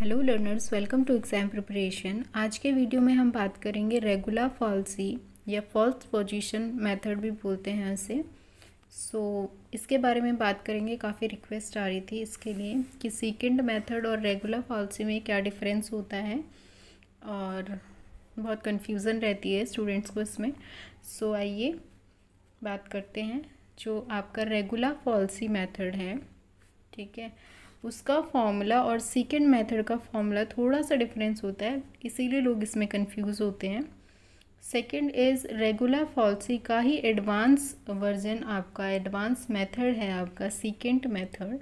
hello learners welcome to exam preparation आज के video में हम बात करेंगे रेगुलर फॉल्सी या फॉल्स पोजीशन मेथड भी बोलते हैं इसे सो so, इसके बारे में बात करेंगे काफ़ी रिक्वेस्ट आ रही थी इसके लिए कि सीकेंड मेथड और रेगुलर फॉल्सी में क्या डिफरेंस होता है और बहुत कन्फ्यूज़न रहती है स्टूडेंट्स को इसमें सो so, आइए बात करते हैं जो आपका रेगुलर फॉल्सी मैथड है ठीक है उसका फॉर्मूला और सेकेंड मेथड का फॉर्मूला थोड़ा सा डिफरेंस होता है इसीलिए लोग इसमें कंफ्यूज होते हैं सेकेंड इज़ रेगुलर फॉल्सी का ही एडवांस वर्जन आपका एडवांस मेथड है आपका सीकेंड मेथड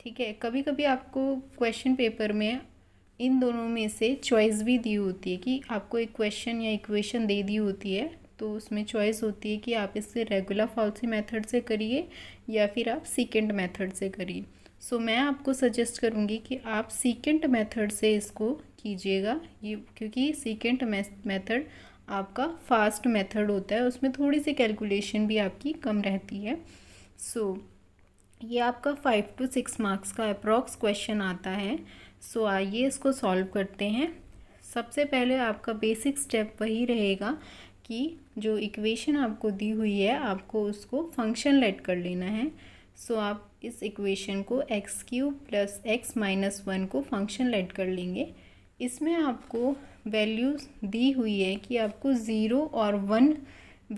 ठीक है कभी कभी आपको क्वेश्चन पेपर में इन दोनों में से चॉइस भी दी होती है कि आपको एक क्वेश्चन या इक्वेशन दे दी होती है तो उसमें चॉइस होती है कि आप इससे रेगुलर फॉल्सी मेथड से करिए या फिर आप सीकेंड मेथड से करिए सो मैं आपको सजेस्ट करूँगी कि आप सीकेंट मेथड से इसको कीजिएगा ये क्योंकि सीकेंट मेथड आपका फास्ट मेथड होता है उसमें थोड़ी सी कैलकुलेशन भी आपकी कम रहती है सो so, ये आपका फाइव टू सिक्स मार्क्स का अप्रॉक्स क्वेश्चन आता है सो so, आइए इसको सॉल्व करते हैं सबसे पहले आपका बेसिक स्टेप वही रहेगा कि जो इक्वेशन आपको दी हुई है आपको उसको फंक्शन लेट कर लेना है सो आप इस इक्वेशन को x cube plus x minus one को फंक्शन लेट कर लेंगे इसमें आपको वैल्यूज दी हुई है कि आपको ज़ीरो और वन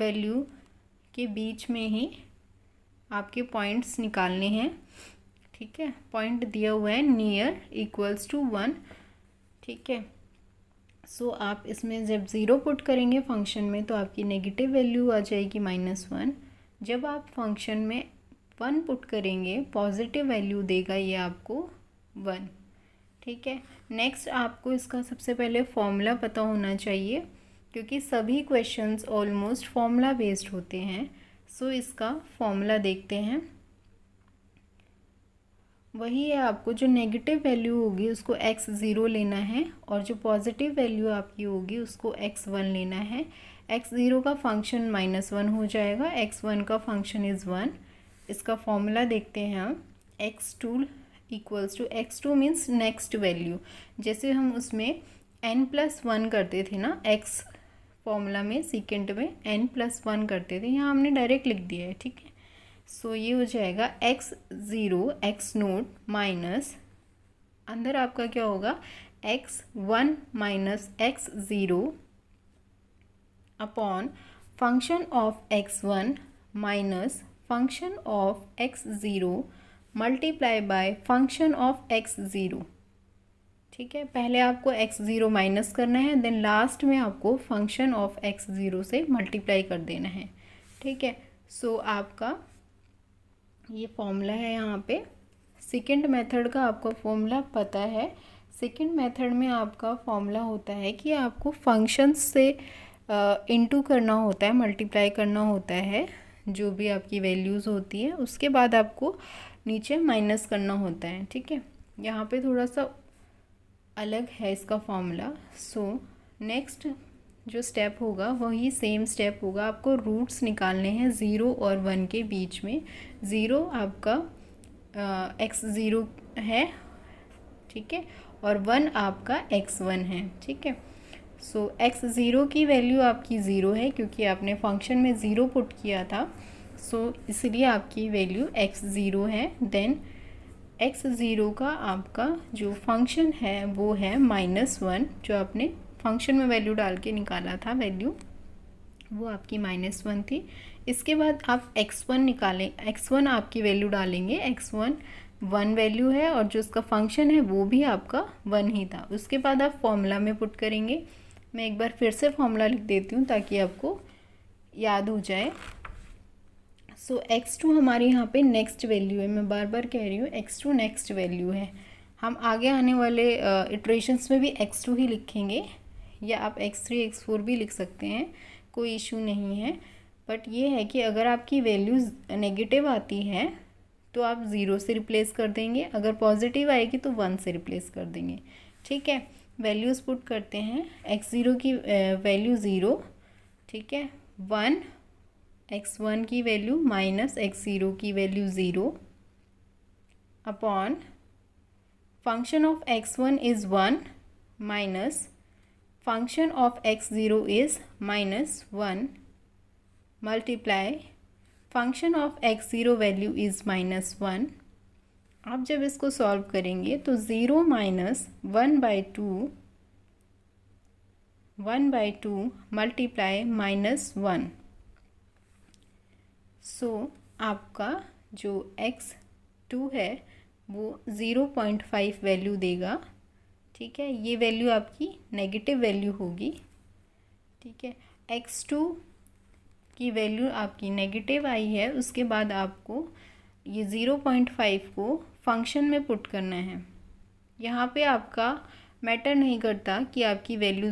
वैल्यू के बीच में ही आपके पॉइंट्स निकालने हैं ठीक है पॉइंट दिया हुआ है नियर इक्वल्स टू वन ठीक है सो so, आप इसमें जब ज़ीरो पुट करेंगे फंक्शन में तो आपकी नेगेटिव वैल्यू आ जाएगी माइनस वन जब आप फंक्शन में वन पुट करेंगे पॉजिटिव वैल्यू देगा ये आपको वन ठीक है नेक्स्ट आपको इसका सबसे पहले फॉर्मूला पता होना चाहिए क्योंकि सभी क्वेश्चंस ऑलमोस्ट फॉर्मूला बेस्ड होते हैं सो so, इसका फॉर्मूला देखते हैं वही है आपको जो नेगेटिव वैल्यू होगी उसको एक्स ज़ीरो लेना है और जो पॉजिटिव वैल्यू आपकी होगी उसको एक्स वन लेना है एक्स ज़ीरो का फंक्शन माइनस वन हो जाएगा एक्स वन का फंक्शन इज़ वन इसका फॉर्मूला देखते हैं हम x two equals to x two means next value जैसे हम उसमें एन प्लस वन करते थे ना एक्स फॉर्मूला में सिकेंड में एन प्लस वन करते थे यहाँ हमने डायरेक्ट लिख दिया है ठीक है सो ये हो जाएगा x zero x not minus अंदर आपका क्या होगा x one minus x zero upon function of x one minus function of x0 multiply by function of x zero ठीक है पहले आपको एक्स ज़ीरो माइनस करना है देन लास्ट में आपको फंक्शन ऑफ एक्स ज़ीरो से मल्टीप्लाई कर देना है ठीक है सो so, आपका ये फॉर्मूला है यहाँ पे सेकेंड मेथड का आपको फॉर्मूला पता है सेकेंड मेथड में आपका फॉर्मूला होता है कि आपको फंक्शन से इंटू करना होता है मल्टीप्लाई करना होता है जो भी आपकी वैल्यूज़ होती है उसके बाद आपको नीचे माइनस करना होता है ठीक है यहाँ पे थोड़ा सा अलग है इसका फॉर्मूला सो नेक्स्ट जो स्टेप होगा वही सेम स्टेप होगा आपको रूट्स निकालने हैं ज़ीरो और वन के बीच में ज़ीरो आपका एक्स एक्स ज़ीरो है ठीक है और वन आपका एक्स वन है ठीक है सो एक्स ज़ीरो की वैल्यू आपकी ज़ीरो है क्योंकि आपने फंक्शन में ज़ीरो पुट किया था सो so, इसलिए आपकी वैल्यू एक्स ज़ीरो है देन एक्स ज़ीरो का आपका जो फंक्शन है वो है माइनस वन जो आपने फंक्शन में वैल्यू डाल के निकाला था वैल्यू वो आपकी माइनस वन थी इसके बाद आप एक्स वन निकालें एक्स वन आपकी वैल्यू डालेंगे एक्स वन वन वैल्यू है और जो उसका फंक्शन है वो भी आपका वन ही था उसके बाद आप फॉर्मूला में पुट करेंगे मैं एक बार फिर से फॉर्मूला लिख देती हूँ ताकि आपको याद हो जाए सो एक्स टू हमारे यहाँ पे नेक्स्ट वैल्यू है मैं बार बार कह रही हूँ एक्स टू नेक्स्ट वैल्यू है हम आगे आने वाले इटरेशन्स uh, में भी एक्स टू ही लिखेंगे या आप एक्स थ्री एक्स फोर भी लिख सकते हैं कोई इशू नहीं है बट ये है कि अगर आपकी वैल्यूज़ नेगेटिव आती है तो आप ज़ीरो से रिप्लेस कर देंगे अगर पॉजिटिव आएगी तो वन से रिप्लेस कर देंगे ठीक है वैल्यूज़ पुट करते हैं एक्स ज़ीरो की वैल्यू ज़ीरो ठीक है वन एक्स वन की वैल्यू माइनस एक्स ज़ीरो की value zero upon function of x one is one minus function of x zero is minus one multiply function of x zero value is minus one आप जब इसको solve करेंगे तो zero minus one by two one by two multiply minus one so आपका जो x to है वो zero point five value देगा ठीक है ये वैल्यू आपकी नेगेटिव वैल्यू होगी ठीक है एक्स टू की वैल्यू आपकी नेगेटिव आई है उसके बाद आपको ये ज़ीरो पॉइंट फाइव को फंक्शन में पुट करना है यहाँ पे आपका मैटर नहीं करता कि आपकी वैल्यू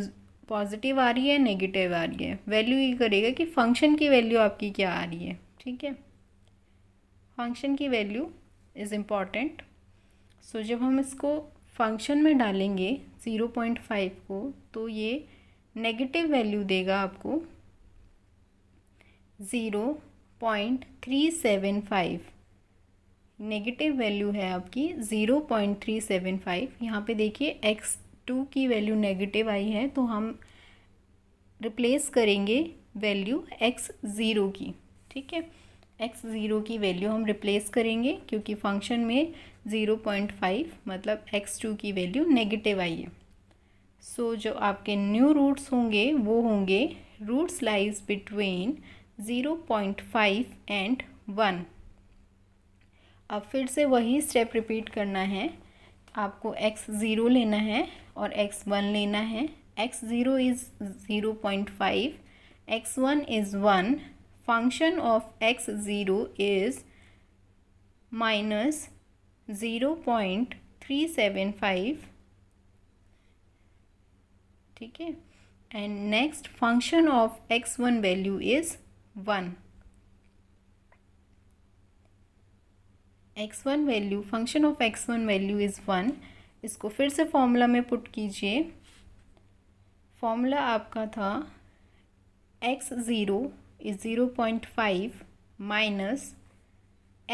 पॉजिटिव आ रही है नेगेटिव आ रही है वैल्यू ये करेगा कि फंक्शन की वैल्यू आपकी क्या आ रही है ठीक है फंक्शन की वैल्यू इज़ इम्पॉर्टेंट सो जब हम इसको फंक्शन में डालेंगे ज़ीरो पॉइंट फाइव को तो ये नेगेटिव वैल्यू देगा आपको zero point three seven five negative value है आपकी zero point three seven five यहाँ पर देखिए एक्स टू की वैल्यू नेगेटिव आई है तो हम रिप्लेस करेंगे वैल्यू एक्स ज़ीरो की ठीक है एक्स ज़ीरो की वैल्यू हम रिप्लेस करेंगे क्योंकि फंक्शन में ज़ीरो पॉइंट फाइव मतलब एक्स टू की वैल्यू नेगेटिव आई है सो so, जो आपके न्यू रूट्स होंगे वो होंगे roots lies between zero point five and one अब फिर से वही स्टेप रिपीट करना है आपको एक्स ज़ीरो लेना है और एक्स वन लेना है x zero is zero point five x one is one function of x zero is minus zero point three seven five ठीक है and next function of x one value is one x one value function of x one value is one इसको फिर से formula में put कीजिए formula आपका था x zero is zero point five minus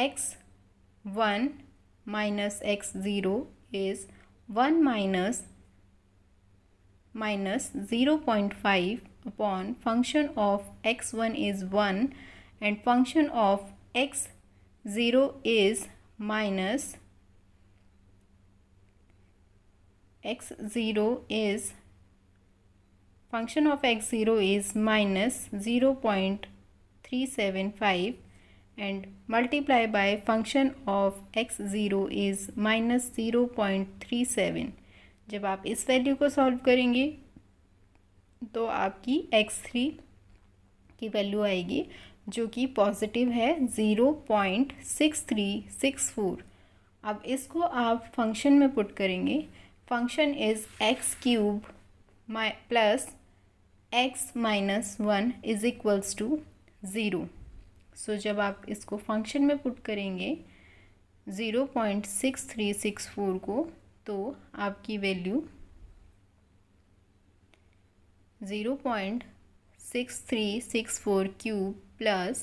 x one minus x zero is one minus minus zero upon function of x one x1 one and function of x zero is minus x0 is function of x0 is minus 0 0.375 and multiply by function of x0 is minus zero point three seven जब आप इस value को solve करेंगे तो आपकी x3 की value आएगी जो कि पॉजिटिव है zero point six three six four अब इसको आप फंक्शन में पुट करेंगे function is x cube my plus x minus one is equals to zero so जब आप इसको फंक्शन में पुट करेंगे zero point six three six four को तो आपकी value zero point six three six four cube plus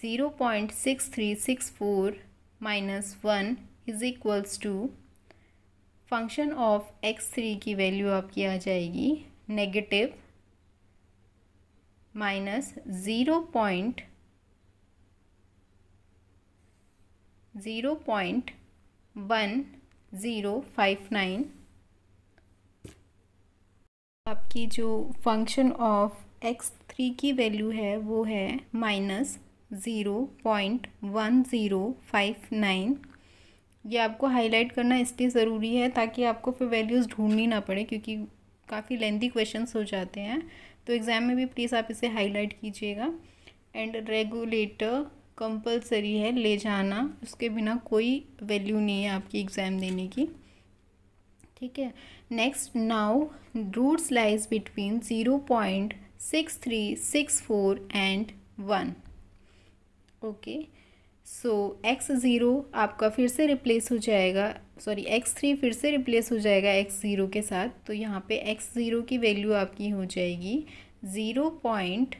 zero point six three six four minus one is equals to function of x three की value आपकी आ जाएगी negative minus zero point zero point one zero five nine आपकी जो function of x three की value है वो है minus zero point one zero five nine ये आपको हाईलाइट करना इसलिए ज़रूरी है ताकि आपको फिर वैल्यूज़ ढूंढनी ना पड़े क्योंकि काफ़ी लेंदी क्वेश्चन हो जाते हैं तो एग्ज़ाम में भी प्लीज़ आप इसे हाईलाइट कीजिएगा एंड रेगुलेटर कंपलसरी है ले जाना उसके बिना कोई वैल्यू नहीं है आपकी एग्ज़ाम देने की ठीक है next now roots lies between zero point six three six four and one okay so x zero आपका फिर से रिप्लेस हो जाएगा सॉरी एक्स थ्री फिर से रिप्लेस हो जाएगा एक्स ज़ीरो के साथ तो यहाँ पे एक्स ज़ीरो की वैल्यू आपकी हो जाएगी zero point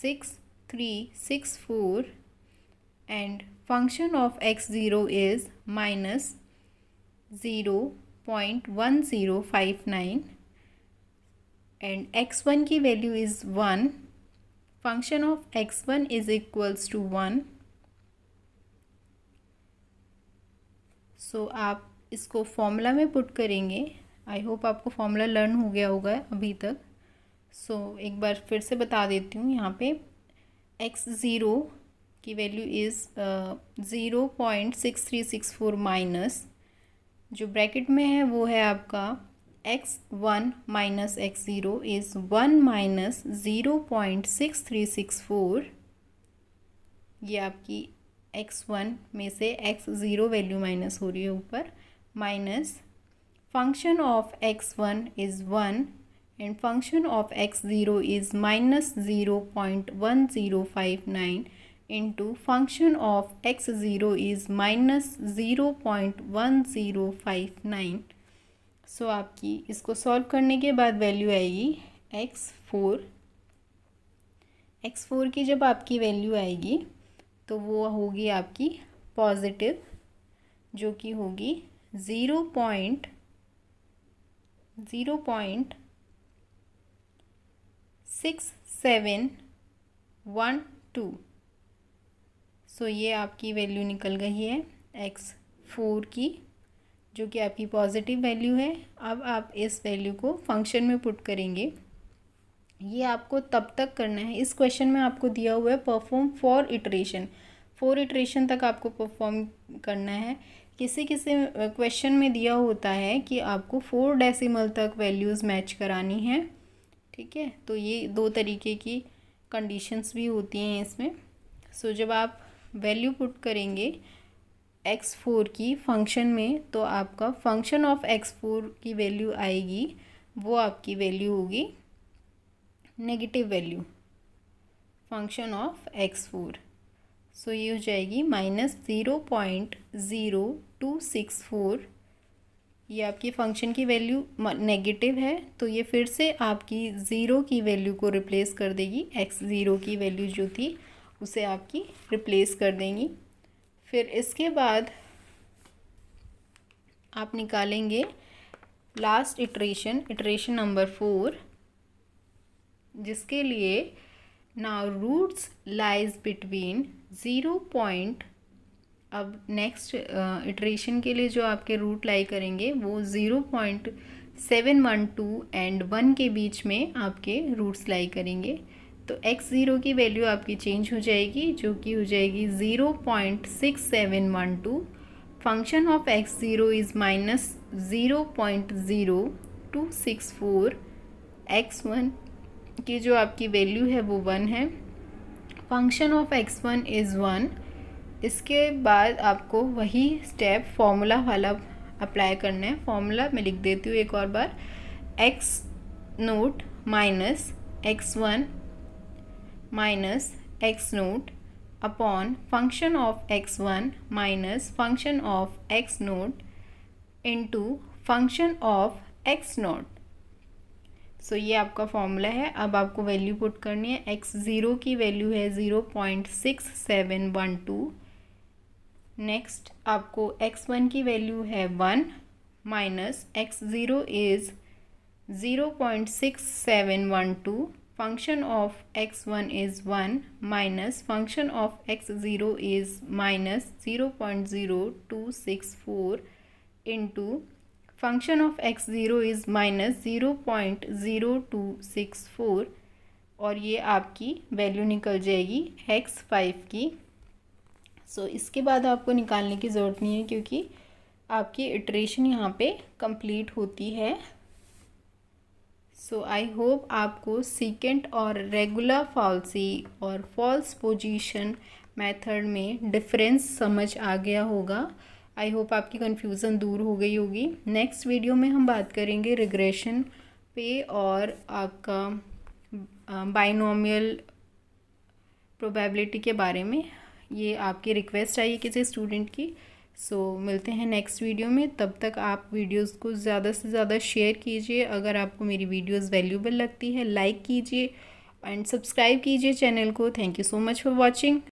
six three six four and function of x zero is minus zero point one zero five nine and x one की value is one function of x one is equals to one so आप इसको formula में put करेंगे I hope आपको formula learn हो गया होगा अभी तक सो so, एक बार फिर से बता देती हूँ यहाँ पे एक्स ज़ीरो की value is zero point six three six four minus जो ब्रैकेट में है वो है आपका x one minus x zero is one minus zero point six three six four ये आपकी एक्स वन में से एक्स ज़ीरो वैल्यू माइनस हो रही है ऊपर minus function of x one is one and function of x zero is minus zero point one zero five nine into function of x zero is minus zero point one zero five nine so so, आपकी इसको solve करने के बाद value आएगी x four x four की जब आपकी value आएगी तो वो होगी आपकी पॉजिटिव जो कि होगी zero point zero point six seven one two so ये आपकी वैल्यू निकल गई है एक्स फोर की जो कि आपकी पॉजिटिव वैल्यू है अब आप इस वैल्यू को फंक्शन में पुट करेंगे ये आपको तब तक करना है इस क्वेश्चन में आपको दिया हुआ है perform four iteration four iteration तक आपको परफॉर्म करना है किसी किसी क्वेश्चन में दिया होता है कि आपको फोर डेसिमल तक वैल्यूज़ मैच करानी है ठीक है तो ये दो तरीके की कंडीशंस भी होती हैं इसमें सो जब आप वैल्यू पुट करेंगे एक्स फोर की फंक्शन में तो आपका फंक्शन ऑफ एक्स फोर की वैल्यू आएगी वो आपकी वैल्यू होगी negative value function of x four so ये हो जाएगी minus zero point zero two six four ये आपकी फंक्शन की वैल्यू नेगेटिव है तो ये फिर से आपकी ज़ीरो की वैल्यू को रिप्लेस कर देगी एक्स ज़ीरो की वैल्यू जो थी उसे आपकी रिप्लेस कर देंगी फिर इसके बाद आप निकालेंगे last iteration iteration number four जिसके लिए now roots lies between zero point अब नेक्स्ट इटरेशन के लिए जो आपके रूट लाई करेंगे वो zero point seven one two and one के बीच में आपके रूट्स लाई करेंगे तो एक्स ज़ीरो की वैल्यू आपकी चेंज हो जाएगी जो कि हो जाएगी zero point six seven one two function of x zero is minus zero point zero two six four x one की जो आपकी वैल्यू है वो वन है function of x one is one इसके बाद आपको वही स्टेप फॉर्मूला वाला अप्लाई करना है फॉर्मूला मैं लिख देती हूँ एक और बार x not minus x one minus x upon upon function of x1 minus function of x not into function of x not so so, ये आपका फॉर्मूला है अब आपको वैल्यू पुट करनी है एक्स ज़ीरो की वैल्यू है zero point six seven one two next आपको एक्स वन की वैल्यू है one minus x zero is zero point six seven one two function of x1 is 1 minus function of x0 is minus 0.0264 into function of x0 is minus 0.0264 और ये आपकी value निकल जाएगी x5 की सो so, इसके बाद आपको निकालने की ज़रूरत नहीं है क्योंकि आपकी इटरेशन यहाँ पे कंप्लीट होती है सो आई होप आपको सीकेंट और रेगुलर फॉल्सी और फॉल्स पोजीशन मेथड में डिफरेंस समझ आ गया होगा आई होप आपकी कन्फ्यूज़न दूर हो गई होगी नेक्स्ट वीडियो में हम बात करेंगे रिग्रेशन पे और आपका बाइनोमियल प्रोबेबिलिटी के बारे में ये आपकी रिक्वेस्ट आई है किसी स्टूडेंट की सो so, मिलते हैं नेक्स्ट वीडियो में तब तक आप वीडियोस को ज़्यादा से ज़्यादा शेयर कीजिए अगर आपको मेरी वीडियोस वैल्यूबल लगती है लाइक कीजिए एंड सब्सक्राइब कीजिए चैनल को thank you so much for watching